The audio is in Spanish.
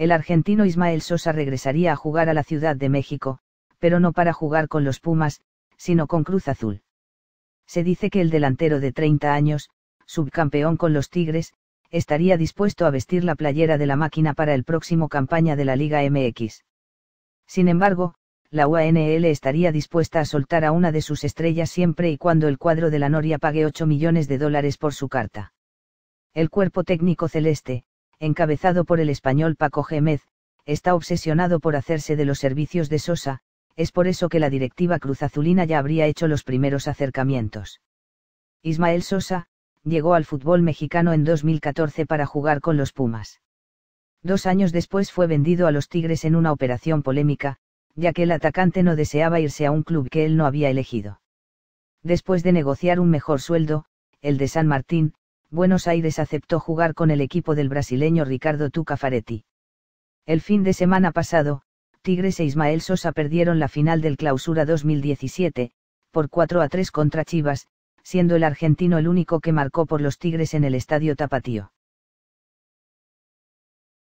el argentino Ismael Sosa regresaría a jugar a la Ciudad de México, pero no para jugar con los Pumas, sino con Cruz Azul. Se dice que el delantero de 30 años, subcampeón con los Tigres, estaría dispuesto a vestir la playera de la máquina para el próximo campaña de la Liga MX. Sin embargo, la UANL estaría dispuesta a soltar a una de sus estrellas siempre y cuando el cuadro de la Noria pague 8 millones de dólares por su carta. El cuerpo técnico celeste, encabezado por el español Paco Gémez, está obsesionado por hacerse de los servicios de Sosa, es por eso que la directiva cruzazulina ya habría hecho los primeros acercamientos. Ismael Sosa, llegó al fútbol mexicano en 2014 para jugar con los Pumas. Dos años después fue vendido a los Tigres en una operación polémica, ya que el atacante no deseaba irse a un club que él no había elegido. Después de negociar un mejor sueldo, el de San Martín, Buenos Aires aceptó jugar con el equipo del brasileño Ricardo Tuca El fin de semana pasado, Tigres e Ismael Sosa perdieron la final del Clausura 2017, por 4 a 3 contra Chivas, siendo el argentino el único que marcó por los Tigres en el Estadio Tapatío.